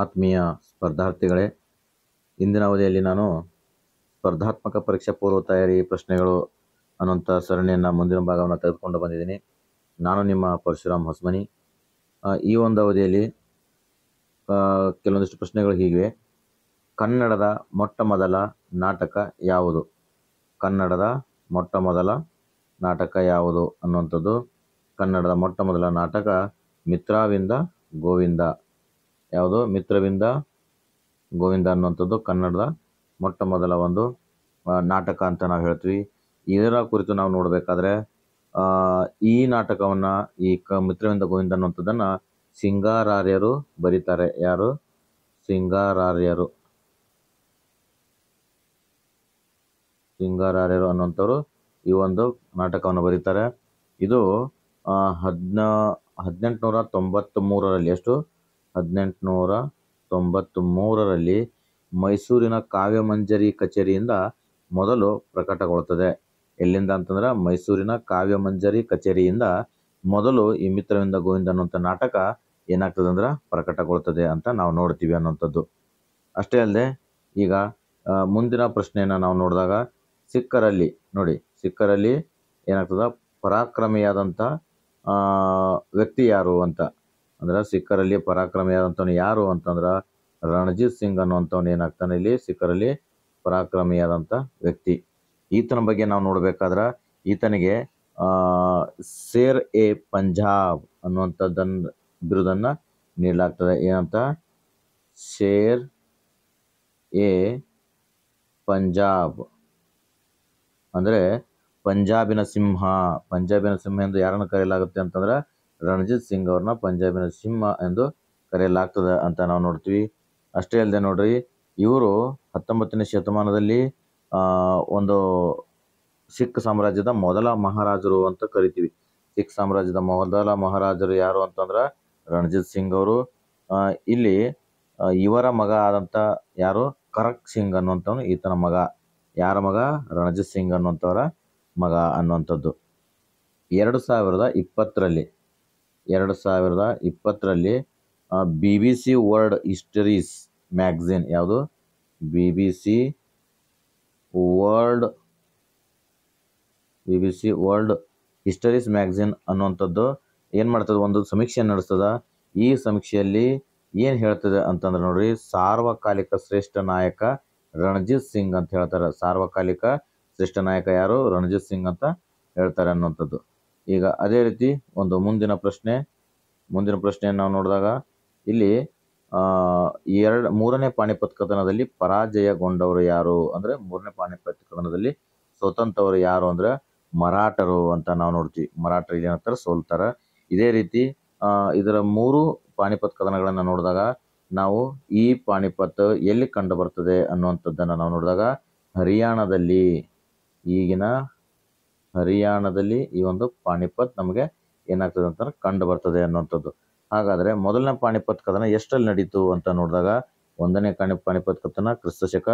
ಆತ್ಮೀಯ ಸ್ಪರ್ಧಾರ್ಥಿಗಳೇ ಇಂದಿನ ಅವಧಿಯಲ್ಲಿ ನಾನು ಸ್ಪರ್ಧಾತ್ಮಕ ಪರೀಕ್ಷಾ ಪೂರ್ವ ತಯಾರಿ ಪ್ರಶ್ನೆಗಳು ಅನ್ನುವಂಥ ಸರಣಿಯನ್ನು ಮುಂದಿನ ಭಾಗವನ್ನು ತೆಗೆದುಕೊಂಡು ಬಂದಿದ್ದೀನಿ ನಾನು ನಿಮ್ಮ ಪರಶುರಾಮ್ ಹೊಸಮನಿ ಈ ಒಂದು ಅವಧಿಯಲ್ಲಿ ಕೆಲವೊಂದಿಷ್ಟು ಪ್ರಶ್ನೆಗಳು ಹೀಗಿವೆ ಕನ್ನಡದ ಮೊಟ್ಟ ಮೊದಲ ನಾಟಕ ಯಾವುದು ಕನ್ನಡದ ಮೊಟ್ಟ ಮೊದಲ ನಾಟಕ ಯಾವುದು ಅನ್ನುವಂಥದ್ದು ಕನ್ನಡದ ಮೊಟ್ಟ ಮೊದಲ ನಾಟಕ ಮಿತ್ರಾವಿಂದ ಗೋವಿಂದ ಯಾವುದು ಮಿತ್ರವಿಂದ ಗೋವಿಂದ ಅನ್ನುವಂಥದ್ದು ಕನ್ನಡದ ಮೊಟ್ಟ ಮೊದಲ ಒಂದು ನಾಟಕ ಅಂತ ನಾವು ಹೇಳ್ತೀವಿ ಇದರ ಕುರಿತು ನಾವು ನೋಡಬೇಕಾದ್ರೆ ಈ ನಾಟಕವನ್ನು ಈ ಕ ಮಿತ್ರವಿಂದ ಗೋವಿಂದ ಅನ್ನುವಂಥದ್ದನ್ನು ಸಿಂಗಾರಾರ್ಯರು ಬರೀತಾರೆ ಯಾರು ಸಿಂಗಾರಾರ್ಯರು ಸಿಂಗಾರಾರ್ಯರು ಅನ್ನುವಂಥವ್ರು ಈ ಒಂದು ನಾಟಕವನ್ನು ಬರೀತಾರೆ ಇದು ಹದಿನ ಹದಿನೆಂಟುನೂರ ತೊಂಬತ್ತ್ಮೂರರಲ್ಲಿ ಎಷ್ಟು ಹದಿನೆಂಟುನೂರ ಮೂರರಲ್ಲಿ ಮೈಸೂರಿನ ಕಾವ್ಯಮಂಜರಿ ಕಚೇರಿಯಿಂದ ಮೊದಲು ಪ್ರಕಟಗೊಳ್ತದೆ ಎಲ್ಲಿಂದ ಅಂತಂದ್ರೆ ಮೈಸೂರಿನ ಕಾವ್ಯಮಂಜರಿ ಕಚೇರಿಯಿಂದ ಮೊದಲು ಈ ಮಿತ್ರವಿಂದ ಗೋವಿಂದ ಅನ್ನುವಂಥ ನಾಟಕ ಏನಾಗ್ತದೆ ಅಂದ್ರೆ ಪ್ರಕಟಗೊಳ್ತದೆ ಅಂತ ನಾವು ನೋಡ್ತೀವಿ ಅನ್ನೋಂಥದ್ದು ಅಷ್ಟೇ ಅಲ್ಲದೆ ಈಗ ಮುಂದಿನ ಪ್ರಶ್ನೆಯನ್ನು ನಾವು ನೋಡಿದಾಗ ಸಿಕ್ಕರಲ್ಲಿ ನೋಡಿ ಸಿಕ್ಕರಲ್ಲಿ ಏನಾಗ್ತದೆ ಪರಾಕ್ರಮಿಯಾದಂಥ ವ್ಯಕ್ತಿ ಯಾರು ಅಂತ ಅಂದ್ರೆ ಸಿಖ್ಖರಲ್ಲಿ ಪರಾಕ್ರಮ ಯಾರು ಅಂತಂದ್ರೆ ರಣಜಿತ್ ಸಿಂಗ್ ಅನ್ನುವಂಥವ್ನು ಏನಾಗ್ತಾನೆ ಇಲ್ಲಿ ಸಿಖ್ಖರಲ್ಲಿ ಪರಾಕ್ರಮಿಯಾದಂಥ ವ್ಯಕ್ತಿ ಈತನ ಬಗ್ಗೆ ನಾವು ನೋಡಬೇಕಾದ್ರೆ ಈತನಿಗೆ ಸೇರ್ ಎ ಪಂಜಾಬ್ ಅನ್ನುವಂಥದ್ದನ್ನು ಬಿರುದನ್ನು ನೀಡಲಾಗ್ತದೆ ಏನಂತ ಶೇರ್ ಎ ಪಂಜಾಬ್ ಅಂದರೆ ಪಂಜಾಬಿನ ಸಿಂಹ ಪಂಜಾಬಿನ ಸಿಂಹ ಎಂದು ಯಾರನ್ನು ಕರೆಯಲಾಗುತ್ತೆ ಅಂತಂದ್ರೆ ರಣಜಿತ್ ಸಿಂಗ್ ಅವ್ರನ್ನ ಪಂಜಾಬಿನ ಸಿಂಹ ಎಂದು ಕರೆಯಲಾಗ್ತದೆ ಅಂತ ನಾವು ನೋಡ್ತೀವಿ ಅಷ್ಟೇ ಅಲ್ಲದೆ ನೋಡ್ರಿ ಇವರು ಹತ್ತೊಂಬತ್ತನೇ ಶತಮಾನದಲ್ಲಿ ಒಂದು ಸಿಖ್ ಸಾಮ್ರಾಜ್ಯದ ಮೊದಲ ಮಹಾರಾಜರು ಅಂತ ಕರಿತೀವಿ ಸಿಖ್ ಸಾಮ್ರಾಜ್ಯದ ಮೊದಲ ಮಹಾರಾಜರು ಯಾರು ಅಂತಂದ್ರೆ ರಣಜಿತ್ ಸಿಂಗ್ ಅವರು ಇಲ್ಲಿ ಇವರ ಮಗ ಆದಂಥ ಯಾರು ಕರಕ್ ಸಿಂಗ್ ಅನ್ನುವಂಥವನು ಈತನ ಮಗ ಯಾರ ಮಗ ರಣಜಿತ್ ಸಿಂಗ್ ಅನ್ನುವಂಥವರ ಮಗ ಅನ್ನುವಂಥದ್ದು ಎರಡು ಸಾವಿರದ ಇಪ್ಪತ್ತರಲ್ಲಿ ಎರಡು ಸಾವಿರದ ಇಪ್ಪತ್ತರಲ್ಲಿ B B C world histories magazine ಯಾವುದು B B C world B B C world histories magazine ಅನ್ನುವಂಥದ್ದು ಏನು ಮಾಡ್ತದೆ ಒಂದು ಸಮೀಕ್ಷೆ ನಡೆಸ್ತದೆ ಈ ಸಮೀಕ್ಷೆಯಲ್ಲಿ ಏನು ಹೇಳ್ತದೆ ಅಂತಂದ್ರೆ ನೋಡ್ರಿ ಸಾರ್ವಕಾಲಿಕ ಶ್ರೇಷ್ಠ ನಾಯಕ ರಣಜಿತ್ ಸಿಂಗ್ ಅಂತ ಹೇಳ್ತಾರೆ ಸಾರ್ವಕಾಲಿಕ ಶ್ರೇಷ್ಠ ನಾಯಕ ಯಾರು ರಣಜಿತ್ ಸಿಂಗ್ ಅಂತ ಹೇಳ್ತಾರೆ ಅನ್ನುವಂಥದ್ದು ಈಗ ಅದೇ ರೀತಿ ಒಂದು ಮುಂದಿನ ಪ್ರಶ್ನೆ ಮುಂದಿನ ಪ್ರಶ್ನೆಯನ್ನು ನಾವು ನೋಡಿದಾಗ ಇಲ್ಲಿ ಎರಡು ಮೂರನೇ ಪಾಣಿಪತ್ ಕದನದಲ್ಲಿ ಪರಾಜಯಗೊಂಡವರು ಯಾರು ಅಂದರೆ ಮೂರನೇ ಪಾಣಿಪತ್ ಕದನದಲ್ಲಿ ಸ್ವತಂತ್ರವರು ಯಾರು ಅಂದರೆ ಮರಾಠರು ಅಂತ ನಾವು ನೋಡ್ತೀವಿ ಮರಾಠರು ಏನಂತಾರೆ ಸೋಲ್ತಾರೆ ಇದೇ ರೀತಿ ಇದರ ಮೂರು ಪಾಣಿಪತ್ ಕದನಗಳನ್ನು ನೋಡಿದಾಗ ನಾವು ಈ ಪಾಣಿಪತ್ ಎಲ್ಲಿ ಕಂಡು ಬರ್ತದೆ ಅನ್ನುವಂಥದ್ದನ್ನು ನಾವು ನೋಡಿದಾಗ ಹರಿಯಾಣದಲ್ಲಿ ಈಗಿನ ಹರಿಯಾಣದಲ್ಲಿ ಈ ಒಂದು ಪಾಣಿಪತ್ ನಮಗೆ ಏನಾಗ್ತದೆ ಅಂತ ಕಂಡು ಬರ್ತದೆ ಅನ್ನುವಂಥದ್ದು ಹಾಗಾದರೆ ಮೊದಲನೇ ಪಾಣಿಪತ್ ಕಥನ ಎಷ್ಟರಲ್ಲಿ ನಡೀತು ಅಂತ ನೋಡಿದಾಗ ಒಂದನೇ ಕಾಣಿ ಪಾಣಿಪತ್ ಕಥನ ಕ್ರಿಸ್ತ ಕ್ರಿಸ್ತಶಕ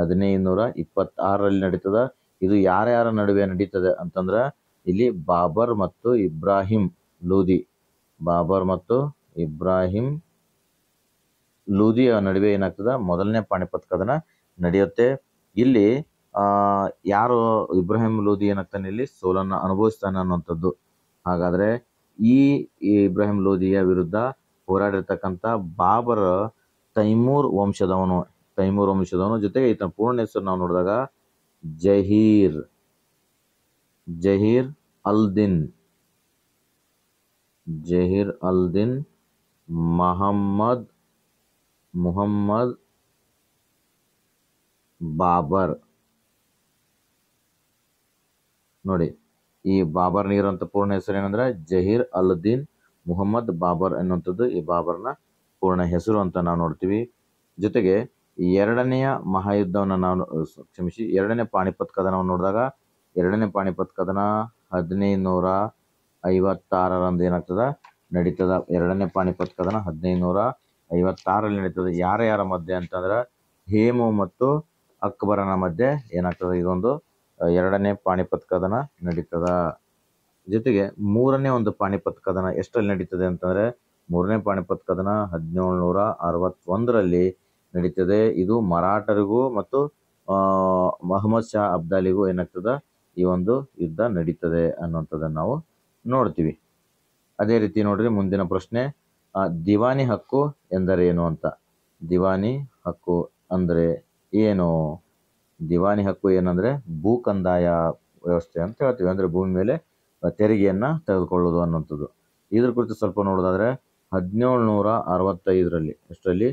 ಹದಿನೈದುನೂರ ಇಪ್ಪತ್ತಾರರಲ್ಲಿ ನಡೀತದೆ ಇದು ಯಾರ್ಯಾರ ನಡುವೆ ನಡೀತದೆ ಅಂತಂದ್ರೆ ಇಲ್ಲಿ ಬಾಬರ್ ಮತ್ತು ಇಬ್ರಾಹಿಂ ಲೂದಿ ಬಾಬರ್ ಮತ್ತು ಇಬ್ರಾಹಿಂ ಲೂದಿಯ ನಡುವೆ ಏನಾಗ್ತದೆ ಮೊದಲನೇ ಪಾಣಿಪತ್ ಕದನ ನಡೆಯುತ್ತೆ ಇಲ್ಲಿ ಯಾರು ಇಬ್ರಾಹಿಂ ಲೋಧಿ ಏನಾಗ್ತಾನೆ ಇಲ್ಲಿ ಸೋಲನ್ನು ಅನುಭವಿಸ್ತಾನೆ ಅನ್ನುವಂಥದ್ದು ಹಾಗಾದರೆ ಈ ಇಬ್ರಾಹಿಂ ಲೋಧಿಯ ವಿರುದ್ಧ ಹೋರಾಡಿರ್ತಕ್ಕಂಥ ಬಾಬರ್ ತೈಮೂರ್ ವಂಶದವನು ತೈಮೂರ್ ವಂಶದವನು ಜೊತೆಗೆ ಈತನ ಪೂರ್ಣ ಹೆಸರು ನಾವು ನೋಡಿದಾಗ ಜಹೀರ್ ಜಹೀರ್ ಅಲ್ದಿನ್ ಜಹೀರ್ ಅಲ್ ದಿನ್ ಮೊಹಮ್ಮದ್ ಮುಹಮ್ಮದ್ ಬಾಬರ್ ನೋಡಿ ಈ ಬಾಬರ್ ನೀರ್ ಅಂತ ಪೂರ್ಣ ಹೆಸರು ಏನಂದ್ರೆ ಜಹೀರ್ ಅಲ್ದೀನ್ ಮುಹಮ್ಮದ್ ಬಾಬರ್ ಅನ್ನುವಂಥದ್ದು ಈ ಬಾಬರ್ನ ಪೂರ್ಣ ಹೆಸರು ಅಂತ ನಾವು ನೋಡ್ತೀವಿ ಜೊತೆಗೆ ಎರಡನೆಯ ಮಹಾಯುದ್ಧವನ್ನ ನಾವು ಕ್ಷಮಿಸಿ ಎರಡನೇ ಪಾಣಿಪತ್ ಕದನವನ್ನು ನೋಡಿದಾಗ ಎರಡನೇ ಪಾಣಿಪತ್ ಕದನ ಹದಿನೈದು ನೂರ ಐವತ್ತಾರರಂದು ಏನಾಗ್ತದ ನಡೀತದ ಎರಡನೇ ಪಾಣಿಪತ್ ಕದನ ಹದಿನೈದು ನೂರ ಐವತ್ತಾರಲ್ಲಿ ನಡೀತದೆ ಯಾರ ಯಾರ ಮಧ್ಯೆ ಅಂತಂದ್ರೆ ಹೇಮು ಮತ್ತು ಅಕ್ಬರನ ಮಧ್ಯೆ ಏನಾಗ್ತದೆ ಇದೊಂದು ಎರಡನೇ ಪಾಣಿಪತ್ ಕದನ ನಡೀತದ ಜೊತೆಗೆ ಮೂರನೇ ಒಂದು ಪಾಣಿಪತ್ ಕದನ ಎಷ್ಟರಲ್ಲಿ ನಡೀತದೆ ಅಂತಂದರೆ ಮೂರನೇ ಪಾಣಿಪತ್ ಕದನ ಹದಿನೇಳು ನೂರ ಅರವತ್ತೊಂದರಲ್ಲಿ ನಡೀತದೆ ಇದು ಮರಾಠರಿಗೂ ಮತ್ತು ಮೊಹಮ್ಮದ್ ಶಾ ಅಬ್ದಾಲಿಗೂ ಏನಾಗ್ತದೆ ಈ ಒಂದು ಯುದ್ಧ ನಡೀತದೆ ಅನ್ನುವಂಥದ್ದನ್ನು ನಾವು ನೋಡ್ತೀವಿ ಅದೇ ರೀತಿ ನೋಡ್ರಿ ಮುಂದಿನ ಪ್ರಶ್ನೆ ದಿವಾನಿ ಹಕ್ಕು ಎಂದರೇನು ಅಂತ ದಿವಾನಿ ಹಕ್ಕು ಅಂದರೆ ಏನು ದಿವಾನಿ ಹಕ್ಕು ಏನಂದರೆ ಭೂ ಕಂದಾಯ ವ್ಯವಸ್ಥೆ ಅಂತ ಹೇಳ್ತೀವಿ ಅಂದರೆ ಭೂಮಿ ಮೇಲೆ ತೆರಿಗೆಯನ್ನು ತೆಗೆದುಕೊಳ್ಳೋದು ಅನ್ನುವಂಥದ್ದು ಇದ್ರ ಕುರಿತು ಸ್ವಲ್ಪ ನೋಡೋದಾದ್ರೆ ಹದಿನೇಳು ನೂರ ಅರವತ್ತೈದರಲ್ಲಿ ಎಷ್ಟರಲ್ಲಿ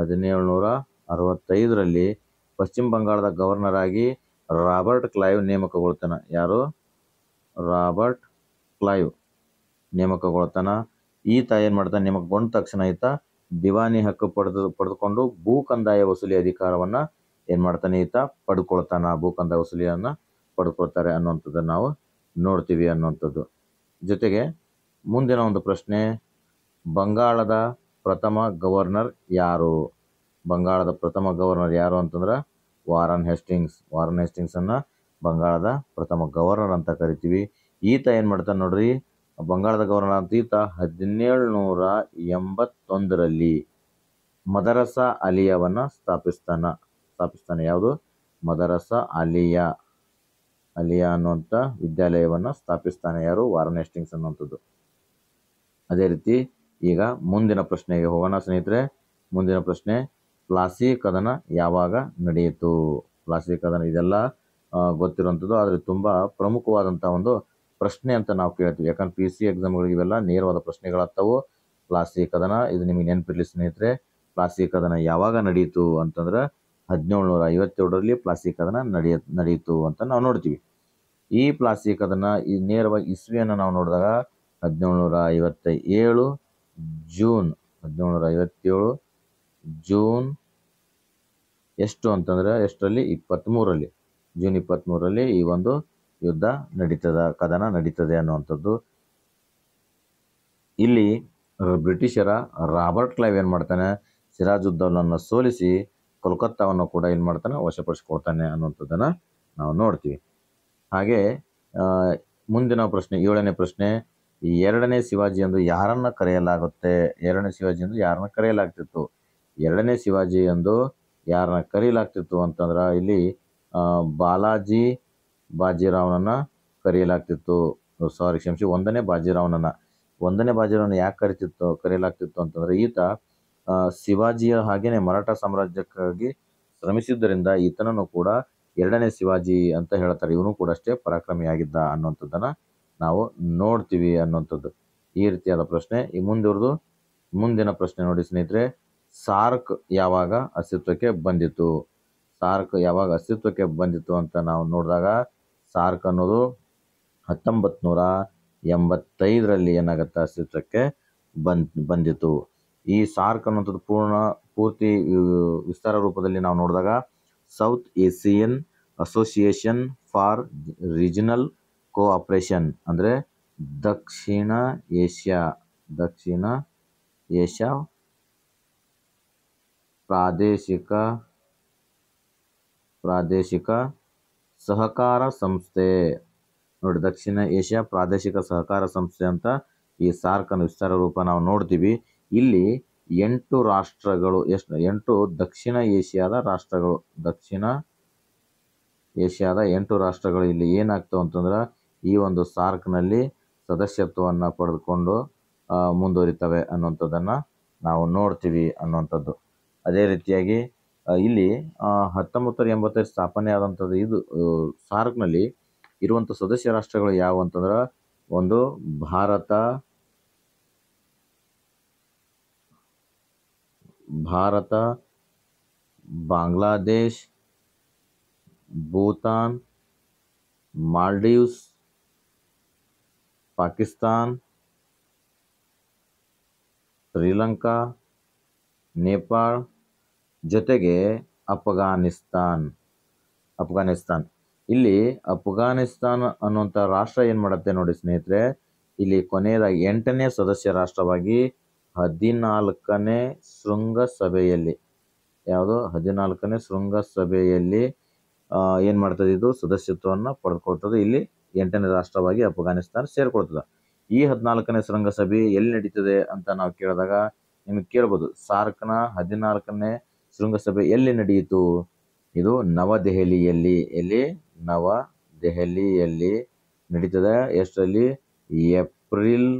ಹದಿನೇಳು ನೂರ ಅರವತ್ತೈದರಲ್ಲಿ ಪಶ್ಚಿಮ ಬಂಗಾಳದ ಗವರ್ನರ್ ಆಗಿ ರಾಬರ್ಟ್ ಕ್ಲೈವ್ ನೇಮಕಗೊಳ್ತಾನೆ ಯಾರು ರಾಬರ್ಟ್ ಕ್ಲೈವ್ ನೇಮಕಗೊಳ್ತಾನೆ ಈತ ಏನು ಮಾಡ್ತಾನೆ ನೇಮಕಗೊಂಡ ತಕ್ಷಣ ಈತ ದಿವಾನಿ ಹಕ್ಕು ಪಡೆದು ಪಡೆದುಕೊಂಡು ಭೂ ಕಂದಾಯ ವಸೂಲಿ ಅಧಿಕಾರವನ್ನು ಏನು ಮಾಡ್ತಾನೆ ಈತ ಪಡ್ಕೊಳ್ತಾನೆ ಭೂಖಂಡ ವಸೂಲಿಯನ್ನು ಪಡ್ಕೊಳ್ತಾರೆ ಅನ್ನುವಂಥದ್ದನ್ನು ನಾವು ನೋಡ್ತೀವಿ ಅನ್ನುವಂಥದ್ದು ಜೊತೆಗೆ ಮುಂದಿನ ಒಂದು ಪ್ರಶ್ನೆ ಬಂಗಾಳದ ಪ್ರಥಮ ಗವರ್ನರ್ ಯಾರು ಬಂಗಾಳದ ಪ್ರಥಮ ಗವರ್ನರ್ ಯಾರು ಅಂತಂದ್ರೆ ವಾರನ್ ಹೆಸ್ಟಿಂಗ್ಸ್ ವಾರನ್ ಹೆಸ್ಟಿಂಗ್ಸನ್ನು ಬಂಗಾಳದ ಪ್ರಥಮ ಗವರ್ನರ್ ಅಂತ ಕರಿತೀವಿ ಈತ ಏನು ಮಾಡ್ತಾನೆ ನೋಡ್ರಿ ಬಂಗಾಳದ ಗವರ್ನರ್ ಅಂತ ಈತ ಹದಿನೇಳು ನೂರ ಎಂಬತ್ತೊಂದರಲ್ಲಿ ಮದರಸಾ ಅಲಿಯವನ್ನು ಸ್ಥಾಪಿಸ್ತಾನೆ ಸ್ಥಾಪಿಸ್ತಾನೆ ಯಾವುದು ಮದರಸ ಅಲಿಯಾ ಅಲಿಯಾ ಅನ್ನುವಂಥ ವಿದ್ಯಾಲಯವನ್ನು ಸ್ಥಾಪಿಸ್ತಾನೆ ಯಾರು ವಾರನ್ ಎಸ್ಟಿಂಗ್ಸ್ ಅನ್ನುವಂಥದ್ದು ಅದೇ ರೀತಿ ಈಗ ಮುಂದಿನ ಪ್ರಶ್ನೆಗೆ ಹೋಗೋಣ ಸ್ನೇಹಿತರೆ ಮುಂದಿನ ಪ್ರಶ್ನೆ ಪ್ಲಾಸಿ ಕದನ ಯಾವಾಗ ನಡೆಯಿತು ಪ್ಲಾಸಿ ಕದನ ಇದೆಲ್ಲ ಗೊತ್ತಿರುವಂಥದ್ದು ಆದರೆ ತುಂಬ ಪ್ರಮುಖವಾದಂಥ ಒಂದು ಪ್ರಶ್ನೆ ಅಂತ ನಾವು ಕೇಳ್ತೀವಿ ಯಾಕಂದ್ರೆ ಪಿ ಸಿ ಎಕ್ಸಾಮ್ಗಳಿಗೆ ಇವೆಲ್ಲ ನೇರವಾದ ಪ್ರಶ್ನೆಗಳಾಗ್ತಾವೆ ಪ್ಲಾಸಿ ಕದನ ಇದು ನಿಮಗೆ ನೆನಪಿರಲಿ ಸ್ನೇಹಿತರೆ ಪ್ಲಾಸಿ ಕದನ ಯಾವಾಗ ನಡೆಯಿತು ಅಂತಂದ್ರೆ ಹದಿನೇಳುನೂರ ಐವತ್ತೇಳರಲ್ಲಿ ಪ್ಲಾಸ್ಟಿಕ್ ಕದನ ನಡೆಯ ನಡೆಯಿತು ಅಂತ ನಾವು ನೋಡ್ತೀವಿ ಈ ಪ್ಲಾಸ್ಟಿಕ್ ಕದನ ಈ ನೇರವಾಗಿ ಇಸ್ವಿಯನ್ನು ನಾವು ನೋಡಿದಾಗ ಹದಿನೇಳುನೂರ ಐವತ್ತ ಏಳು ಜೂನ್ ಹದಿನೇಳುನೂರ ಐವತ್ತೇಳು ಜೂನ್ ಎಷ್ಟು ಅಂತಂದರೆ ಎಷ್ಟರಲ್ಲಿ ಇಪ್ಪತ್ತ್ಮೂರಲ್ಲಿ ಜೂನ್ ಇಪ್ಪತ್ತ್ಮೂರಲ್ಲಿ ಈ ಒಂದು ಯುದ್ಧ ನಡೀತದ ಕದನ ನಡೀತದೆ ಅನ್ನುವಂಥದ್ದು ಇಲ್ಲಿ ಬ್ರಿಟಿಷರ ರಾಬರ್ಟ್ ಕ್ಲೈವ್ ಏನು ಮಾಡ್ತಾನೆ ಸಿರಾಜ್ ಸಿರಾಜುದ್ದೌಲನ್ನು ಸೋಲಿಸಿ ಕೋಲ್ಕತ್ತಾವನ್ನು ಕೂಡ ಏನು ಮಾಡ್ತಾನೆ ವಶಪಡಿಸ್ಕೊಳ್ತಾನೆ ಅನ್ನುವಂಥದ್ದನ್ನು ನಾವು ನೋಡ್ತೀವಿ ಹಾಗೆ ಮುಂದಿನ ಪ್ರಶ್ನೆ ಏಳನೇ ಪ್ರಶ್ನೆ ಈ ಎರಡನೇ ಶಿವಾಜಿ ಎಂದು ಯಾರನ್ನು ಕರೆಯಲಾಗುತ್ತೆ ಎರಡನೇ ಶಿವಾಜಿ ಎಂದು ಯಾರನ್ನ ಕರೆಯಲಾಗ್ತಿತ್ತು ಎರಡನೇ ಶಿವಾಜಿ ಎಂದು ಯಾರನ್ನ ಕರೆಯಲಾಗ್ತಿತ್ತು ಅಂತಂದ್ರೆ ಇಲ್ಲಿ ಬಾಲಾಜಿ ಬಾಜಿರಾವ್ನನ್ನು ಕರೆಯಲಾಗ್ತಿತ್ತು ಸಾರಿ ಕ್ಷಮಿಸಿ ಒಂದನೇ ಬಾಜಿರಾವ್ನನ್ನು ಒಂದನೇ ಬಾಜಿರಾವ್ನ ಯಾಕೆ ಕರಿತಿತ್ತು ಕರೆಯಲಾಗ್ತಿತ್ತು ಅಂತಂದರೆ ಈತ ಶಿವಾಜಿಯ ಹಾಗೇನೆ ಮರಾಠ ಸಾಮ್ರಾಜ್ಯಕ್ಕಾಗಿ ಶ್ರಮಿಸಿದ್ದರಿಂದ ಈತನನ್ನು ಕೂಡ ಎರಡನೇ ಶಿವಾಜಿ ಅಂತ ಹೇಳ್ತಾರೆ ಇವನು ಕೂಡ ಅಷ್ಟೇ ಪರಾಕ್ರಮಿಯಾಗಿದ್ದ ಅನ್ನುವಂಥದ್ದನ್ನು ನಾವು ನೋಡ್ತೀವಿ ಅನ್ನುವಂಥದ್ದು ಈ ರೀತಿಯಾದ ಪ್ರಶ್ನೆ ಈ ಮುಂದುವರೆದು ಮುಂದಿನ ಪ್ರಶ್ನೆ ನೋಡಿ ಸ್ನೇಹಿತರೆ ಸಾರ್ಕ್ ಯಾವಾಗ ಅಸ್ತಿತ್ವಕ್ಕೆ ಬಂದಿತ್ತು ಸಾರ್ಕ್ ಯಾವಾಗ ಅಸ್ತಿತ್ವಕ್ಕೆ ಬಂದಿತ್ತು ಅಂತ ನಾವು ನೋಡಿದಾಗ ಸಾರ್ಕ್ ಅನ್ನೋದು ಹತ್ತೊಂಬತ್ತು ನೂರ ಎಂಬತ್ತೈದರಲ್ಲಿ ಏನಾಗುತ್ತೆ ಅಸ್ತಿತ್ವಕ್ಕೆ ಬಂದ್ ಬಂದಿತ್ತು ಈ ಸಾರ್ಕ್ ಅನ್ನುವಂಥದ್ದು ಪೂರ್ಣ ಪೂರ್ತಿ ವಿಸ್ತಾರ ರೂಪದಲ್ಲಿ ನಾವು ನೋಡಿದಾಗ South Asian Association for Regional Cooperation ಅಂದರೆ ದಕ್ಷಿಣ ಏಷ್ಯಾ ದಕ್ಷಿಣ ಏಷ್ಯಾ ಪ್ರಾದೇಶಿಕ ಪ್ರಾದೇಶಿಕ ಸಹಕಾರ ಸಂಸ್ಥೆ ನೋಡಿ ದಕ್ಷಿಣ ಏಷ್ಯಾ ಪ್ರಾದೇಶಿಕ ಸಹಕಾರ ಸಂಸ್ಥೆ ಅಂತ ಈ ಸಾರ್ಕ್ ವಿಸ್ತಾರ ರೂಪ ನಾವು ನೋಡ್ತೀವಿ ಇಲ್ಲಿ ಎಂಟು ರಾಷ್ಟ್ರಗಳು ಎಷ್ಟು ಎಂಟು ದಕ್ಷಿಣ ಏಷ್ಯಾದ ರಾಷ್ಟ್ರಗಳು ದಕ್ಷಿಣ ಏಷ್ಯಾದ ಎಂಟು ರಾಷ್ಟ್ರಗಳು ಇಲ್ಲಿ ಏನಾಗ್ತವೆ ಅಂತಂದ್ರೆ ಈ ಒಂದು ಸಾರ್ಕ್ನಲ್ಲಿ ಸದಸ್ಯತ್ವವನ್ನು ಪಡೆದುಕೊಂಡು ಮುಂದುವರಿತವೆ ಅನ್ನುವಂಥದ್ದನ್ನು ನಾವು ನೋಡ್ತೀವಿ ಅನ್ನುವಂಥದ್ದು ಅದೇ ರೀತಿಯಾಗಿ ಇಲ್ಲಿ ಹತ್ತೊಂಬತ್ತರ ಎಂಬತ್ತೈದು ಸ್ಥಾಪನೆ ಆದಂಥದ್ದು ಇದು ಸಾರ್ಕ್ನಲ್ಲಿ ಇರುವಂಥ ಸದಸ್ಯ ರಾಷ್ಟ್ರಗಳು ಯಾವುವು ಅಂತಂದ್ರೆ ಒಂದು ಭಾರತ ಭಾರತ ಬಾಂಗ್ಲಾದೇಶ್ ಭೂತಾನ್ ಮಾಲ್ಡೀವ್ಸ್ ಪಾಕಿಸ್ತಾನ್ ಶ್ರೀಲಂಕಾ ನೇಪಾಳ್ ಜೊತೆಗೆ ಅಫ್ಘಾನಿಸ್ತಾನ್ ಅಫ್ಘಾನಿಸ್ತಾನ್ ಇಲ್ಲಿ ಅಫ್ಘಾನಿಸ್ತಾನ್ ಅನ್ನುವಂಥ ರಾಷ್ಟ್ರ ಏನು ಮಾಡುತ್ತೆ ನೋಡಿ ಸ್ನೇಹಿತರೆ ಇಲ್ಲಿ ಕೊನೆಯದಾಗಿ ಎಂಟನೇ ಸದಸ್ಯ ರಾಷ್ಟ್ರವಾಗಿ ಹದಿನಾಲ್ಕನೇ ಶೃಂಗಸಭೆಯಲ್ಲಿ ಯಾವುದು ಹದಿನಾಲ್ಕನೇ ಶೃಂಗಸಭೆಯಲ್ಲಿ ಏನು ಮಾಡ್ತದೆ ಇದು ಸದಸ್ಯತ್ವವನ್ನು ಪಡೆದುಕೊಳ್ತದೆ ಇಲ್ಲಿ ಎಂಟನೇ ರಾಷ್ಟ್ರವಾಗಿ ಅಫ್ಘಾನಿಸ್ತಾನ ಸೇರಿಕೊಳ್ತದೆ ಈ ಹದಿನಾಲ್ಕನೇ ಶೃಂಗಸಭೆ ಎಲ್ಲಿ ನಡೀತದೆ ಅಂತ ನಾವು ಕೇಳಿದಾಗ ನಿಮಗೆ ಕೇಳ್ಬೋದು ಸಾರ್ಕ್ನ ಹದಿನಾಲ್ಕನೇ ಶೃಂಗಸಭೆ ಎಲ್ಲಿ ನಡೆಯಿತು ಇದು ನವದೆಹಲಿಯಲ್ಲಿ ಎಲ್ಲಿ ನವದೆಹಲಿಯಲ್ಲಿ ನಡೀತದೆ ಎಷ್ಟರಲ್ಲಿ ಏಪ್ರಿಲ್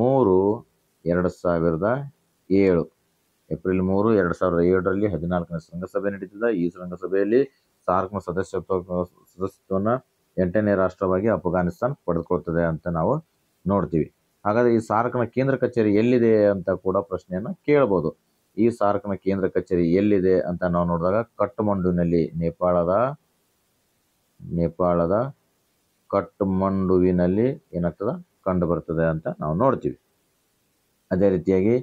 ಮೂರು ಎರಡು ಸಾವಿರದ ಏಳು ಏಪ್ರಿಲ್ ಮೂರು ಎರಡು ಸಾವಿರದ ಏಳರಲ್ಲಿ ಹದಿನಾಲ್ಕನೇ ಶೃಂಗಸಭೆ ನಡೀತಿದೆ ಈ ಶೃಂಗಸಭೆಯಲ್ಲಿ ಸಾರ್ಕ್ನ ಸದಸ್ಯತ್ವ ಸದಸ್ಯತ್ವವನ್ನು ಎಂಟನೇ ರಾಷ್ಟ್ರವಾಗಿ ಅಫ್ಘಾನಿಸ್ತಾನ್ ಪಡೆದುಕೊಳ್ತದೆ ಅಂತ ನಾವು ನೋಡ್ತೀವಿ ಹಾಗಾದ್ರೆ ಈ ಸಾರ್ಕ್ನ ಕೇಂದ್ರ ಕಚೇರಿ ಎಲ್ಲಿದೆ ಅಂತ ಕೂಡ ಪ್ರಶ್ನೆಯನ್ನು ಕೇಳಬಹುದು ಈ ಸಾರ್ಕ್ನ ಕೇಂದ್ರ ಕಚೇರಿ ಎಲ್ಲಿದೆ ಅಂತ ನಾವು ನೋಡಿದಾಗ ಕಟ್ಮಂಡುವಿನಲ್ಲಿ ನೇಪಾಳದ ನೇಪಾಳದ ಕಟ್ಮಂಡುವಿನಲ್ಲಿ ಏನಾಗ್ತದೆ ಕಂಡು ಬರ್ತದೆ ಅಂತ ನಾವು ನೋಡ್ತೀವಿ ಅದೇ ರೀತಿಯಾಗಿ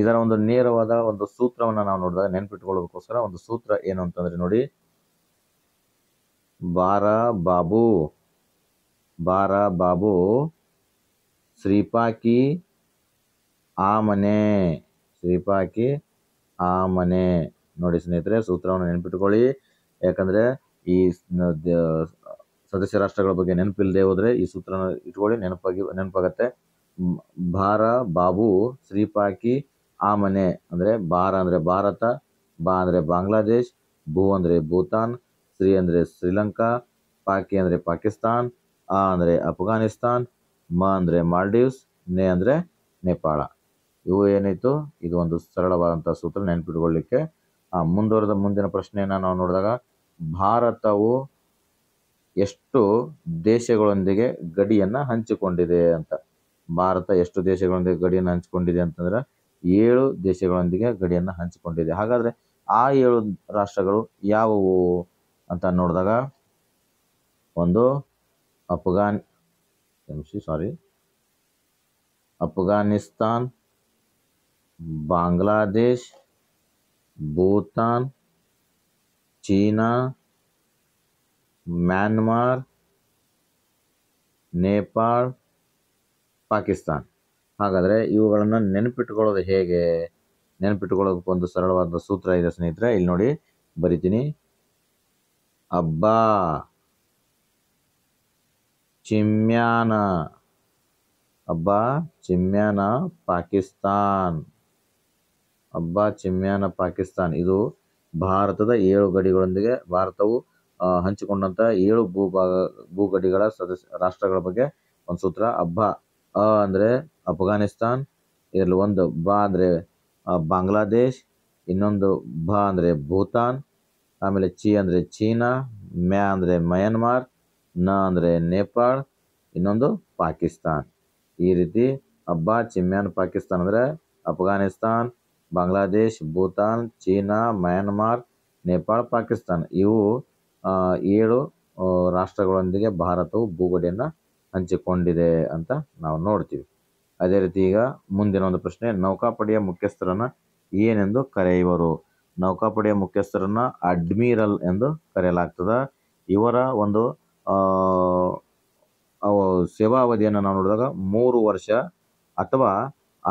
ಇದರ ಒಂದು ನೇರವಾದ ಒಂದು ಸೂತ್ರವನ್ನು ನಾವು ನೋಡಿದಾಗ ನೆನ್ಪಿಟ್ಕೊಳ್ಳೋದಕ್ಕೋಸ್ಕರ ಒಂದು ಸೂತ್ರ ಏನು ಅಂತಂದ್ರೆ ನೋಡಿ ಬಾರ ಬಾಬು ಬಾರ ಬಾಬು ಶ್ರೀಪಾಕಿ ಆ ಮನೆ ಶ್ರೀಪಾಕಿ ಆ ಮನೆ ನೋಡಿ ಸ್ನೇಹಿತರೆ ಸೂತ್ರವನ್ನು ನೆನ್ಪಿಟ್ಕೊಳ್ಳಿ ಯಾಕಂದ್ರೆ ಈ ಸದಸ್ಯ ರಾಷ್ಟ್ರಗಳ ಬಗ್ಗೆ ನೆನಪಿಲ್ಲದೆ ಹೋದ್ರೆ ಈ ಸೂತ್ರನ ಇಟ್ಕೊಳ್ಳಿ ನೆನಪಾಗಿ ನೆನಪಾಗತ್ತೆ ಭಾರ ಬಾಬು ಶ್ರೀಪಾಕಿ ಆಮನೆ ಅಂದರೆ ಭಾರ ಅಂದರೆ ಭಾರತ ಬಾ ಅಂದರೆ ಬಾಂಗ್ಲಾದೇಶ್ ಭೂ ಅಂದರೆ ಭೂತಾನ್ ಶ್ರೀ ಅಂದರೆ ಶ್ರೀಲಂಕಾ ಪಾಕಿ ಅಂದರೆ ಪಾಕಿಸ್ತಾನ್ ಆ ಅಂದರೆ ಅಫ್ಘಾನಿಸ್ತಾನ್ ಮ ಅಂದರೆ ಮಾಲ್ಡೀವ್ಸ್ ನೆ ಅಂದರೆ ನೇಪಾಳ ಇವು ಏನಿತ್ತು ಇದು ಒಂದು ಸರಳವಾದಂಥ ಸೂತ್ರ ನೆನಪಿಟ್ಕೊಳ್ಳಿಕ್ಕೆ ಮುಂದುವರೆದ ಮುಂದಿನ ಪ್ರಶ್ನೆಯನ್ನು ನಾವು ನೋಡಿದಾಗ ಭಾರತವು ಎಷ್ಟು ದೇಶಗಳೊಂದಿಗೆ ಗಡಿಯನ್ನು ಹಂಚಿಕೊಂಡಿದೆ ಅಂತ ಭಾರತ ಎಷ್ಟು ದೇಶಗಳೊಂದಿಗೆ ಗಡಿಯನ್ನು ಹಂಚಿಕೊಂಡಿದೆ ಅಂತಂದ್ರೆ ಏಳು ದೇಶಗಳೊಂದಿಗೆ ಗಡಿಯನ್ನು ಹಂಚಿಕೊಂಡಿದೆ ಹಾಗಾದ್ರೆ ಆ ಏಳು ರಾಷ್ಟ್ರಗಳು ಯಾವುವು ಅಂತ ನೋಡಿದಾಗ ಒಂದು ಅಫ್ಘಾನ್ ಸಿ sorry Afghanistan Bangladesh Bhutan China Myanmar Nepal Pakistan ಹಾಗಾದರೆ ಇವುಗಳನ್ನು ನೆನಪಿಟ್ಕೊಳ್ಳೋದು ಹೇಗೆ ನೆನಪಿಟ್ಕೊಳ್ಳೋದಕ್ಕೊಂದು ಒಂದು ಸರಳವಾದ ಸೂತ್ರ ಇದೆ ಸ್ನೇಹಿತರೆ ಇಲ್ಲಿ ನೋಡಿ ಬರಿತೀನಿ ಅಬ್ಬಾ ಚಿಮ್ಯಾನ ಅಬ್ಬಾ ಚಿಮ್ಯಾನ ಪಾಕಿಸ್ತಾನ್ ಅಬ್ಬಾ ಚಿಮ್ಯಾನ ಪಾಕಿಸ್ತಾನ್ ಇದು ಭಾರತದ ಏಳು ಗಡಿಗಳೊಂದಿಗೆ ಭಾರತವು ಹಂಚಿಕೊಂಡಂಥ ಏಳು ಭೂಭಾಗ ಭೂಗಡಿಗಳ ಸದಸ್ಯ ರಾಷ್ಟ್ರಗಳ ಬಗ್ಗೆ ಒಂದು ಸೂತ್ರ ಅಬ್ಬಾ ಅ ಅಂದರೆ ಅಫ್ಘಾನಿಸ್ತಾನ್ ಇದರಲ್ಲಿ ಒಂದು ಬ ಅಂದರೆ ಬಾಂಗ್ಲಾದೇಶ್ ಇನ್ನೊಂದು ಭ ಅಂದರೆ ಭೂತಾನ್ ಆಮೇಲೆ ಚಿ ಅಂದರೆ ಚೀನಾ ಮ್ಯಾ ಅಂದರೆ ಮಯನ್ಮಾರ್ ನ ಅಂದರೆ ನೇಪಾಳ್ ಇನ್ನೊಂದು ಪಾಕಿಸ್ತಾನ್ ಈ ರೀತಿ ಹಬ್ಬ ಚಿಮ್ಯಾನ್ ಪಾಕಿಸ್ತಾನ್ ಅಂದರೆ ಅಫ್ಘಾನಿಸ್ತಾನ್ ಬಾಂಗ್ಲಾದೇಶ್ ಭೂತಾನ್ ಚೀನಾ ಮಯನ್ಮಾರ್ ನೇಪಾಳ್ ಪಾಕಿಸ್ತಾನ್ ಇವು ಏಳು ರಾಷ್ಟ್ರಗಳೊಂದಿಗೆ ಭಾರತವು ಭೂಗೋಡೆಯನ್ನು ಹಂಚಿಕೊಂಡಿದೆ ಅಂತ ನಾವು ನೋಡ್ತೀವಿ ಅದೇ ರೀತಿ ಈಗ ಮುಂದಿನ ಒಂದು ಪ್ರಶ್ನೆ ನೌಕಾಪಡೆಯ ಮುಖ್ಯಸ್ಥರನ್ನ ಏನೆಂದು ಕರೆಯುವರು ನೌಕಾಪಡೆಯ ಮುಖ್ಯಸ್ಥರನ್ನ ಅಡ್ಮಿರಲ್ ಎಂದು ಕರೆಯಲಾಗ್ತದ ಇವರ ಒಂದು ಸೇವಾ ಅವಧಿಯನ್ನು ನಾವು ನೋಡಿದಾಗ ಮೂರು ವರ್ಷ ಅಥವಾ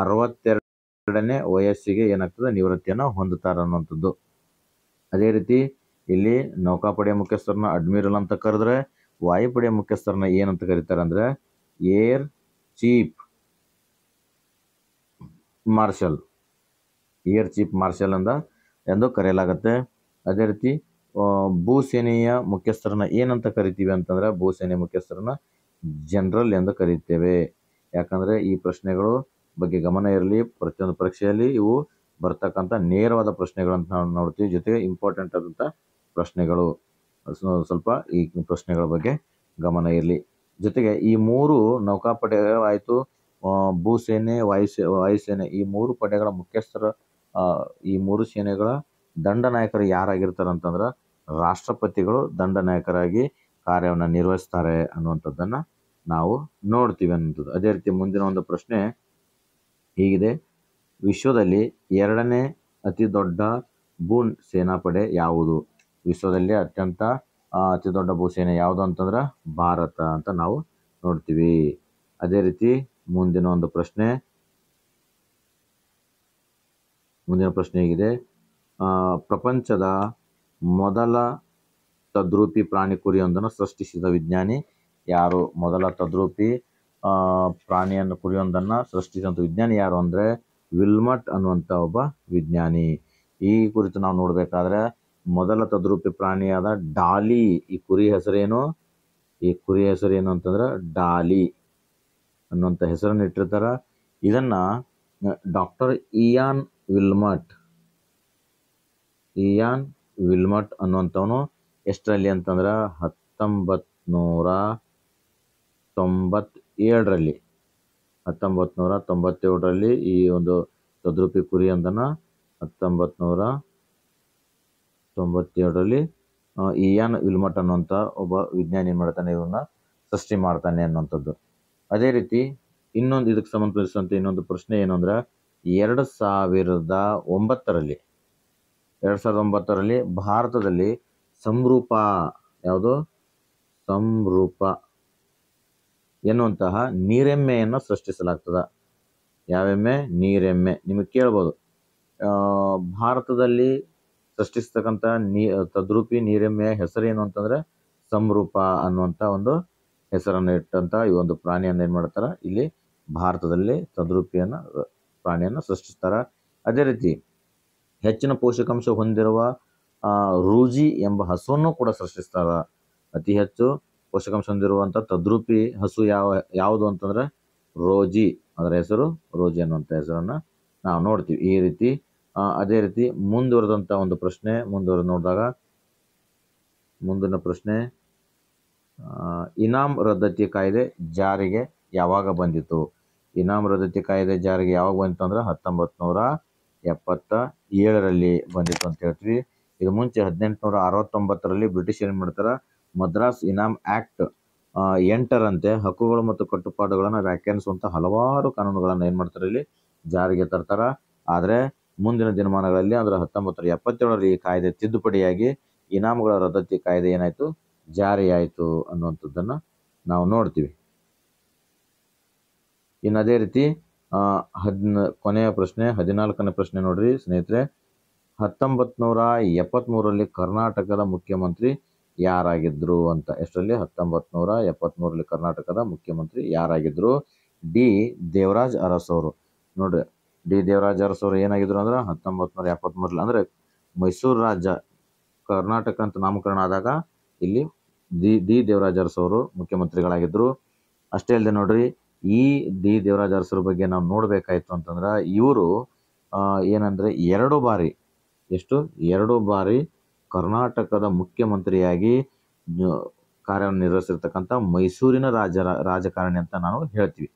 ಅರವತ್ತೆರಡನೇ ವಯಸ್ಸಿಗೆ ಏನಾಗ್ತದೆ ನಿವೃತ್ತಿಯನ್ನು ಹೊಂದುತ್ತಾರೆ ಅನ್ನುವಂಥದ್ದು ಅದೇ ರೀತಿ ಇಲ್ಲಿ ನೌಕಾಪಡೆಯ ಮುಖ್ಯಸ್ಥರನ್ನ ಅಡ್ಮಿರಲ್ ಅಂತ ಕರೆದ್ರೆ ವಾಯುಪಡೆಯ ಮುಖ್ಯಸ್ಥರನ್ನ ಏನಂತ ಕರೀತಾರೆ ಅಂದ್ರೆ air chief marshal air chief marshal ಅಂತ ಎಂದು ಕರೆಯಲಾಗುತ್ತೆ ಅದೇ ರೀತಿ ಭೂಸೇನೆಯ ಮುಖ್ಯಸ್ಥರನ್ನ ಏನಂತ ಕರಿತೀವಿ ಅಂತಂದ್ರೆ ಭೂಸೇನೆಯ ಮುಖ್ಯಸ್ಥರನ್ನ ಜನರಲ್ ಎಂದು ಕರೀತೇವೆ ಯಾಕಂದರೆ ಈ ಪ್ರಶ್ನೆಗಳು ಬಗ್ಗೆ ಗಮನ ಇರಲಿ ಪ್ರತಿಯೊಂದು ಪರೀಕ್ಷೆಯಲ್ಲಿ ಇವು ಬರ್ತಕ್ಕಂಥ ನೇರವಾದ ಪ್ರಶ್ನೆಗಳಂತ ನಾವು ನೋಡ್ತೀವಿ ಜೊತೆಗೆ ಇಂಪಾರ್ಟೆಂಟ್ ಆದಂಥ ಪ್ರಶ್ನೆಗಳು ಸ್ವಲ್ಪ ಈ ಪ್ರಶ್ನೆಗಳ ಬಗ್ಗೆ ಗಮನ ಇರಲಿ ಜೊತೆಗೆ ಈ ಮೂರು ನೌಕಾಪಡೆಗಳಾಯಿತು ಭೂಸೇನೆ ವಾಯುಸೇ ವಾಯುಸೇನೆ ಈ ಮೂರು ಪಡೆಗಳ ಮುಖ್ಯಸ್ಥರ ಈ ಮೂರು ಸೇನೆಗಳ ದಂಡನಾಯಕರು ಯಾರಾಗಿರ್ತಾರೆ ಅಂತಂದ್ರೆ ರಾಷ್ಟ್ರಪತಿಗಳು ದಂಡನಾಯಕರಾಗಿ ಕಾರ್ಯವನ್ನು ನಿರ್ವಹಿಸ್ತಾರೆ ಅನ್ನುವಂಥದ್ದನ್ನು ನಾವು ನೋಡ್ತೀವಿ ಅನ್ನೋದು ಅದೇ ರೀತಿ ಮುಂದಿನ ಒಂದು ಪ್ರಶ್ನೆ ಹೀಗಿದೆ ವಿಶ್ವದಲ್ಲಿ ಎರಡನೇ ಅತಿ ದೊಡ್ಡ ಭೂ ಸೇನಾಪಡೆ ಯಾವುದು ವಿಶ್ವದಲ್ಲಿ ಅತ್ಯಂತ ಅತಿ ದೊಡ್ಡ ಭೂಸೇನೆ ಯಾವುದು ಅಂತಂದ್ರೆ ಭಾರತ ಅಂತ ನಾವು ನೋಡ್ತೀವಿ ಅದೇ ರೀತಿ ಮುಂದಿನ ಒಂದು ಪ್ರಶ್ನೆ ಮುಂದಿನ ಪ್ರಶ್ನೆ ಹೇಗಿದೆ ಪ್ರಪಂಚದ ಮೊದಲ ತದ್ರೂಪಿ ಪ್ರಾಣಿ ಕುರಿಯೊಂದನ್ನು ಸೃಷ್ಟಿಸಿದ ವಿಜ್ಞಾನಿ ಯಾರು ಮೊದಲ ತದ್ರೂಪಿ ಪ್ರಾಣಿಯನ್ನು ಕುರಿಯೊಂದನ್ನು ಸೃಷ್ಟಿಸಿದಂಥ ವಿಜ್ಞಾನಿ ಯಾರು ಅಂದರೆ ವಿಲ್ಮಟ್ ಅನ್ನುವಂಥ ಒಬ್ಬ ವಿಜ್ಞಾನಿ ಈ ಕುರಿತು ನಾವು ನೋಡಬೇಕಾದ್ರೆ ಮೊದಲ ತದ್ರೂಪಿ ಪ್ರಾಣಿಯಾದ ಡಾಲಿ ಈ ಕುರಿ ಹೆಸರೇನು ಈ ಕುರಿ ಹೆಸರೇನು ಅಂತಂದ್ರೆ ಡಾಲಿ ಅನ್ನುವಂಥ ಹೆಸರನ್ನು ಇಟ್ಟಿರ್ತಾರೆ ಇದನ್ನು doctor Ian Wilmut Ian Wilmut ಅನ್ನುವಂಥವನು ಎಷ್ಟರಲ್ಲಿ ಅಂತಂದ್ರೆ ಹತ್ತೊಂಬತ್ತು ನೂರ ಏಳರಲ್ಲಿ ಹತ್ತೊಂಬತ್ತು ನೂರ ತೊಂಬತ್ತೇಳರಲ್ಲಿ ಈ ಒಂದು ತದ್ರೂಪಿ ಕುರಿ ಅಂದನ ಹತ್ತೊಂಬತ್ತು ನೂರ ತೊಂಬತ್ತೇಳರಲ್ಲಿ ಇಯಾನ್ ವಿಲ್ಮಟ್ ಅನ್ನುವಂಥ ಒಬ್ಬ ವಿಜ್ಞಾನಿ ಏನು ಮಾಡ್ತಾನೆ ಇವನ್ನ ಸೃಷ್ಟಿ ಮಾಡ್ತಾನೆ ಅನ್ನುವಂಥದ್ದು ಅದೇ ರೀತಿ ಇನ್ನೊಂದು ಇದಕ್ಕೆ ಸಂಬಂಧಿಸಿದಂಥ ಇನ್ನೊಂದು ಪ್ರಶ್ನೆ ಏನು ಅಂದ್ರೆ ಎರಡು ಸಾವಿರದ ಒಂಬತ್ತರಲ್ಲಿ ಎರಡು ಸಾವಿರದ ಒಂಬತ್ತರಲ್ಲಿ ಭಾರತದಲ್ಲಿ ಸಂರೂಪ ಯಾವುದು ಸಂರೂಪ ಎನ್ನುವಂತಹ ನೀರೆಮ್ಮೆಯನ್ನು ಸೃಷ್ಟಿಸಲಾಗ್ತದೆ ಯಾವೆಮ್ಮೆ ನೀರೆಮ್ಮೆ ನಿಮಗೆ ಕೇಳ್ಬೋದು ಭಾರತದಲ್ಲಿ ಸೃಷ್ಟಿಸ್ತಕ್ಕಂಥ ನೀ ತದ್ರೂಪಿ ನೀರೆಮ್ಮೆಯ ಹೆಸರೇನು ಅಂತಂದ್ರೆ ಸಮರೂಪ ಅನ್ನುವಂಥ ಒಂದು ಹೆಸರನ್ನು ಇಟ್ಟಂಥ ಈ ಒಂದು ಪ್ರಾಣಿಯನ್ನು ಏನು ಮಾಡ್ತಾರೆ ಇಲ್ಲಿ ಭಾರತದಲ್ಲಿ ತದ್ರೂಪಿಯನ್ನು ಪ್ರಾಣಿಯನ್ನು ಸೃಷ್ಟಿಸ್ತಾರೆ ಅದೇ ರೀತಿ ಹೆಚ್ಚಿನ ಪೋಷಕಾಂಶ ಹೊಂದಿರುವ ರೂಜಿ ಎಂಬ ಹಸುವನ್ನು ಕೂಡ ಸೃಷ್ಟಿಸ್ತಾರೆ ಅತಿ ಹೆಚ್ಚು ಪೋಷಕಾಂಶ ಹೊಂದಿರುವಂಥ ತದ್ರೂಪಿ ಹಸು ಯಾವ ಯಾವುದು ಅಂತಂದ್ರೆ ರೋಜಿ ಅದರ ಹೆಸರು ರೋಜಿ ಅನ್ನುವಂಥ ಹೆಸರನ್ನು ನಾವು ನೋಡ್ತೀವಿ ಈ ರೀತಿ ಅದೇ ರೀತಿ ಮುಂದುವರೆದಂಥ ಒಂದು ಪ್ರಶ್ನೆ ಮುಂದುವರೆದು ನೋಡಿದಾಗ ಮುಂದಿನ ಪ್ರಶ್ನೆ ಇನಾಮ್ ರದ್ದತಿ ಕಾಯ್ದೆ ಜಾರಿಗೆ ಯಾವಾಗ ಬಂದಿತ್ತು ಇನಾಮ್ ರದ್ದತಿ ಕಾಯ್ದೆ ಜಾರಿಗೆ ಯಾವಾಗ ಬಂತು ಅಂದ್ರೆ ಹತ್ತೊಂಬತ್ತು ನೂರ ಎಪ್ಪತ್ತ ಏಳರಲ್ಲಿ ಬಂದಿತ್ತು ಅಂತ ಹೇಳ್ತೀವಿ ಇದು ಮುಂಚೆ ಹದಿನೆಂಟುನೂರ ಅರವತ್ತೊಂಬತ್ತರಲ್ಲಿ ಬ್ರಿಟಿಷ್ ಏನು ಮಾಡ್ತಾರೆ ಮದ್ರಾಸ್ ಇನಾಮ್ ಆ್ಯಕ್ಟ್ ಎಂಟರಂತೆ ಹಕ್ಕುಗಳು ಮತ್ತು ಕಟ್ಟುಪಾಡುಗಳನ್ನು ವ್ಯಾಖ್ಯಾನಿಸುವಂಥ ಹಲವಾರು ಕಾನೂನುಗಳನ್ನು ಏನು ಮಾಡ್ತಾರೆ ಇಲ್ಲಿ ಜಾರಿಗೆ ತರ್ತಾರೆ ಆದರೆ ಮುಂದಿನ ದಿನಮಾನಗಳಲ್ಲಿ ಅಂದರೆ ಹತ್ತೊಂಬತ್ತರ ಎಪ್ಪತ್ತೇಳರಲ್ಲಿ ಈ ಕಾಯ್ದೆ ತಿದ್ದುಪಡಿಯಾಗಿ ಇನಾಮುಗಳ ರದ್ದತಿ ಕಾಯ್ದೆ ಏನಾಯಿತು ಜಾರಿಯಾಯಿತು ಅನ್ನುವಂಥದ್ದನ್ನು ನಾವು ನೋಡ್ತೀವಿ ಇನ್ನು ಅದೇ ರೀತಿ ಹದಿನ ಕೊನೆಯ ಪ್ರಶ್ನೆ ಹದಿನಾಲ್ಕನೇ ಪ್ರಶ್ನೆ ನೋಡ್ರಿ ಸ್ನೇಹಿತರೆ ಹತ್ತೊಂಬತ್ನೂರ ನೂರ ಎಪ್ಪತ್ತ್ಮೂರರಲ್ಲಿ ಕರ್ನಾಟಕದ ಮುಖ್ಯಮಂತ್ರಿ ಯಾರಾಗಿದ್ರು ಅಂತ ಎಷ್ಟರಲ್ಲಿ ಹತ್ತೊಂಬತ್ ನೂರ ಎಪ್ಪತ್ತ್ಮೂರರಲ್ಲಿ ಕರ್ನಾಟಕದ ಮುಖ್ಯಮಂತ್ರಿ ಯಾರಾಗಿದ್ರು ಡಿ ದೇವರಾಜ್ ಅವರು ನೋಡ್ರಿ ಡಿ ದೇವರಾಜ ಅರಸವರು ಏನಾಗಿದ್ರು ಅಂದ್ರೆ ಹತ್ತೊಂಬತ್ತು ನೂರ ಎಪ್ಪತ್ತ್ಮೂರಲ್ಲಿ ಅಂದರೆ ಮೈಸೂರು ರಾಜ್ಯ ಕರ್ನಾಟಕ ಅಂತ ನಾಮಕರಣ ಆದಾಗ ಇಲ್ಲಿ ದಿ ಡಿ ದೇವರಾಜ ಅವರು ಮುಖ್ಯಮಂತ್ರಿಗಳಾಗಿದ್ದರು ಅಷ್ಟೇ ಅಲ್ಲದೆ ನೋಡ್ರಿ ಈ ಡಿ ದೇವರಾಜ ಅರಸರ ಬಗ್ಗೆ ನಾವು ನೋಡಬೇಕಾಯಿತು ಅಂತಂದ್ರೆ ಇವರು ಏನಂದರೆ ಎರಡು ಬಾರಿ ಎಷ್ಟು ಎರಡು ಬಾರಿ ಕರ್ನಾಟಕದ ಮುಖ್ಯಮಂತ್ರಿಯಾಗಿ ಕಾರ್ಯನಿರ್ವಹಿಸಿರ್ತಕ್ಕಂಥ ಮೈಸೂರಿನ ರಾಜರ ರಾಜಕಾರಣಿ ಅಂತ ನಾವು ಹೇಳ್ತೀವಿ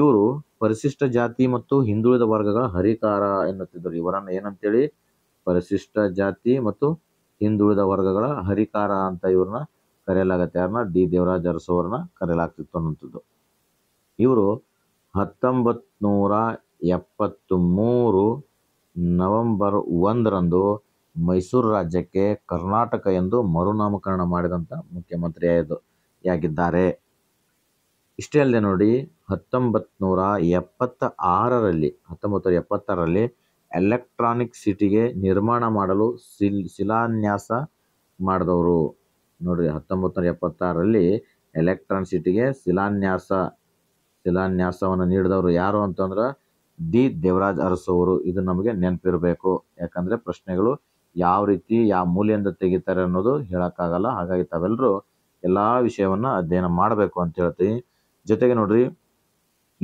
ಇವರು ಪರಿಶಿಷ್ಟ ಜಾತಿ ಮತ್ತು ಹಿಂದುಳಿದ ವರ್ಗಗಳ ಹರಿಕಾರ ಎನ್ನುತ್ತಿದ್ದರು ಇವರನ್ನ ಏನಂತೇಳಿ ಪರಿಶಿಷ್ಟ ಜಾತಿ ಮತ್ತು ಹಿಂದುಳಿದ ವರ್ಗಗಳ ಹರಿಕಾರ ಅಂತ ಇವ್ರನ್ನ ಕರೆಯಲಾಗತ್ತೆ ಯಾರನ್ನ ಡಿ ದೇವರಾಜ್ ಅರಸು ಕರೆಯಲಾಗ್ತಿತ್ತು ಅನ್ನುವಂಥದ್ದು ಇವರು ಹತ್ತೊಂಬತ್ತು ಎಪ್ಪತ್ತು ಮೂರು ನವೆಂಬರ್ ಒಂದರಂದು ಮೈಸೂರು ರಾಜ್ಯಕ್ಕೆ ಕರ್ನಾಟಕ ಎಂದು ಮರುನಾಮಕರಣ ಮಾಡಿದಂಥ ಮುಖ್ಯಮಂತ್ರಿಯಾದ ಯಾಗಿದ್ದಾರೆ ಇಷ್ಟೇ ಅಲ್ಲದೆ ನೋಡಿ ಹತ್ತೊಂಬತ್ತು ನೂರ ಎಪ್ಪತ್ತ ಆರರಲ್ಲಿ ಹತ್ತೊಂಬತ್ತು ನೂರ ಎಪ್ಪತ್ತಾರರಲ್ಲಿ ಎಲೆಕ್ಟ್ರಾನಿಕ್ ಸಿಟಿಗೆ ನಿರ್ಮಾಣ ಮಾಡಲು ಸಿಲ್ ಶಿಲಾನ್ಯಾಸ ಮಾಡಿದವರು ನೋಡಿರಿ ಹತ್ತೊಂಬತ್ತು ನೂರ ಎಪ್ಪತ್ತಾರರಲ್ಲಿ ಎಲೆಕ್ಟ್ರಾನ್ ಸಿಟಿಗೆ ಶಿಲಾನ್ಯಾಸ ಶಿಲಾನ್ಯಾಸವನ್ನು ನೀಡಿದವರು ಯಾರು ಅಂತಂದ್ರೆ ಡಿ ದೇವರಾಜ್ ಅರಸವರು ಇದು ನಮಗೆ ನೆನಪಿರಬೇಕು ಯಾಕಂದರೆ ಪ್ರಶ್ನೆಗಳು ಯಾವ ರೀತಿ ಯಾವ ಮೂಲೆಯಿಂದ ತೆಗಿತಾರೆ ಅನ್ನೋದು ಹೇಳೋಕ್ಕಾಗಲ್ಲ ಹಾಗಾಗಿ ತಾವೆಲ್ಲರೂ ಎಲ್ಲ ವಿಷಯವನ್ನು ಅಧ್ಯಯನ ಮಾಡಬೇಕು ಅಂತ ಹೇಳ್ತೀವಿ ಜೊತೆಗೆ ನೋಡ್ರಿ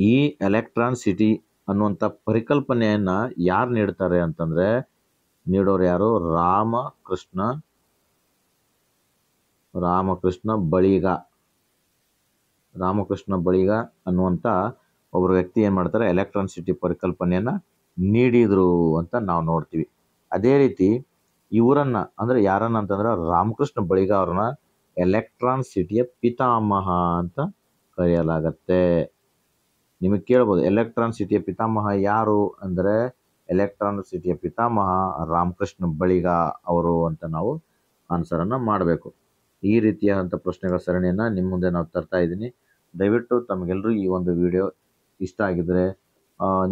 ಈ ಎಲೆಕ್ಟ್ರಾನ್ ಸಿಟಿ ಅನ್ನುವಂಥ ಪರಿಕಲ್ಪನೆಯನ್ನು ಯಾರು ನೀಡ್ತಾರೆ ಅಂತಂದರೆ ನೀಡೋರು ಯಾರು ರಾಮಕೃಷ್ಣ ರಾಮಕೃಷ್ಣ ಬಳಿಗ ರಾಮಕೃಷ್ಣ ಬಳಿಗ ಅನ್ನುವಂಥ ಒಬ್ಬರು ವ್ಯಕ್ತಿ ಏನು ಮಾಡ್ತಾರೆ ಎಲೆಕ್ಟ್ರಾನ್ ಸಿಟಿ ಪರಿಕಲ್ಪನೆಯನ್ನು ನೀಡಿದರು ಅಂತ ನಾವು ನೋಡ್ತೀವಿ ಅದೇ ರೀತಿ ಇವರನ್ನು ಅಂದರೆ ಯಾರನ್ನ ಅಂತಂದ್ರೆ ರಾಮಕೃಷ್ಣ ಬಳಿಗ ಅವ್ರನ್ನ ಎಲೆಕ್ಟ್ರಾನ್ ಸಿಟಿಯ ಪಿತಾಮಹ ಅಂತ ಕರೆಯಲಾಗತ್ತೆ ನಿಮಗೆ ಕೇಳ್ಬೋದು ಎಲೆಕ್ಟ್ರಾನ್ ಸಿಟಿಯ ಪಿತಾಮಹ ಯಾರು ಅಂದರೆ ಎಲೆಕ್ಟ್ರಾನ್ ಸಿಟಿಯ ಪಿತಾಮಹ ರಾಮಕೃಷ್ಣ ಬಳಿಗ ಅವರು ಅಂತ ನಾವು ಆನ್ಸರನ್ನು ಮಾಡಬೇಕು ಈ ರೀತಿಯಾದಂಥ ಪ್ರಶ್ನೆಗಳ ಸರಣಿಯನ್ನು ನಿಮ್ಮ ಮುಂದೆ ನಾವು ತರ್ತಾ ಇದ್ದೀನಿ ದಯವಿಟ್ಟು ತಮಗೆಲ್ಲರೂ ಈ ಒಂದು ವಿಡಿಯೋ ಇಷ್ಟ ಆಗಿದರೆ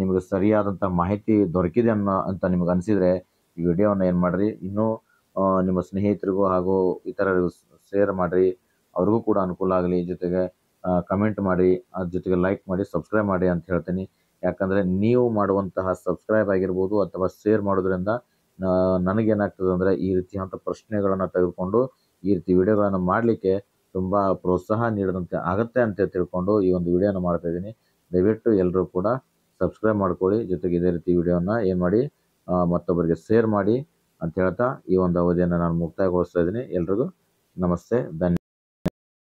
ನಿಮಗೆ ಸರಿಯಾದಂಥ ಮಾಹಿತಿ ದೊರಕಿದೆ ಅನ್ನೋ ಅಂತ ನಿಮ್ಗೆ ಅನಿಸಿದರೆ ಈ ವಿಡಿಯೋವನ್ನು ಏನು ಮಾಡಿರಿ ಇನ್ನೂ ನಿಮ್ಮ ಸ್ನೇಹಿತರಿಗೂ ಹಾಗೂ ಇತರರಿಗೂ ಶೇರ್ ಮಾಡಿರಿ ಅವ್ರಿಗೂ ಕೂಡ ಅನುಕೂಲ ಆಗಲಿ ಜೊತೆಗೆ ಕಮೆಂಟ್ ಮಾಡಿ ಅದ್ರ ಜೊತೆಗೆ ಲೈಕ್ ಮಾಡಿ ಸಬ್ಸ್ಕ್ರೈಬ್ ಮಾಡಿ ಅಂತ ಹೇಳ್ತೀನಿ ಯಾಕಂದರೆ ನೀವು ಮಾಡುವಂತಹ ಸಬ್ಸ್ಕ್ರೈಬ್ ಆಗಿರ್ಬೋದು ಅಥವಾ ಶೇರ್ ಮಾಡೋದ್ರಿಂದ ನನಗೇನಾಗ್ತದೆ ಅಂದರೆ ಈ ರೀತಿಯಾದಂಥ ಪ್ರಶ್ನೆಗಳನ್ನು ತೆಗೆದುಕೊಂಡು ಈ ರೀತಿ ವಿಡಿಯೋಗಳನ್ನು ಮಾಡಲಿಕ್ಕೆ ತುಂಬ ಪ್ರೋತ್ಸಾಹ ನೀಡಿದಂತೆ ಆಗುತ್ತೆ ಅಂತ ತಿಳ್ಕೊಂಡು ಈ ಒಂದು ವಿಡಿಯೋನ ಮಾಡ್ತಾ ಇದ್ದೀನಿ ದಯವಿಟ್ಟು ಎಲ್ಲರೂ ಕೂಡ ಸಬ್ಸ್ಕ್ರೈಬ್ ಮಾಡ್ಕೊಳ್ಳಿ ಜೊತೆಗೆ ಇದೇ ರೀತಿ ವಿಡಿಯೋನ ಏನು ಮಾಡಿ ಮತ್ತೊಬ್ಬರಿಗೆ ಶೇರ್ ಮಾಡಿ ಅಂತ ಹೇಳ್ತಾ ಈ ಒಂದು ಅವಧಿಯನ್ನು ನಾನು ಮುಕ್ತಾಯಗೊಳಿಸ್ತಾ ಇದ್ದೀನಿ ಎಲ್ರಿಗೂ ನಮಸ್ತೆ ಧನ್ಯ